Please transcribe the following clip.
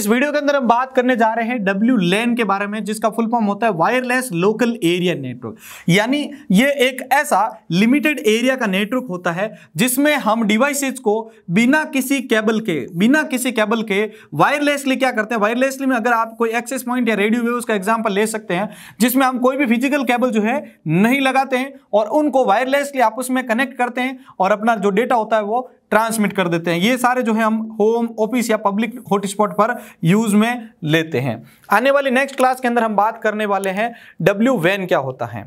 इस वीडियो के अंदर हम बात करने जा रहे हैं डब्ल्यू लैन के बारे में जिसका फुल फॉर्म होता है वायरलेस लोकल एरिया नेटवर्क यानी ये एक ऐसा लिमिटेड एरिया का नेटवर्क होता है जिसमें हम डिवाइसेस को बिना किसी केबल के बिना किसी केबल के वायरलेसली क्या करते हैं वायरलेसली में अगर आप कोई एक्सेस पॉइंट या रेडियो वेव्स का एग्जाम्पल ले सकते हैं जिसमें हम कोई भी फिजिकल केबल जो है नहीं लगाते हैं और उनको वायरलेसली आपस में कनेक्ट करते हैं और अपना जो डेटा होता है वो ट्रांसमिट कर देते हैं ये सारे जो है हम होम ऑफिस या पब्लिक हॉटस्पॉट पर यूज में लेते हैं आने वाली नेक्स्ट क्लास के अंदर हम बात करने वाले हैं डब्ल्यू वैन क्या होता है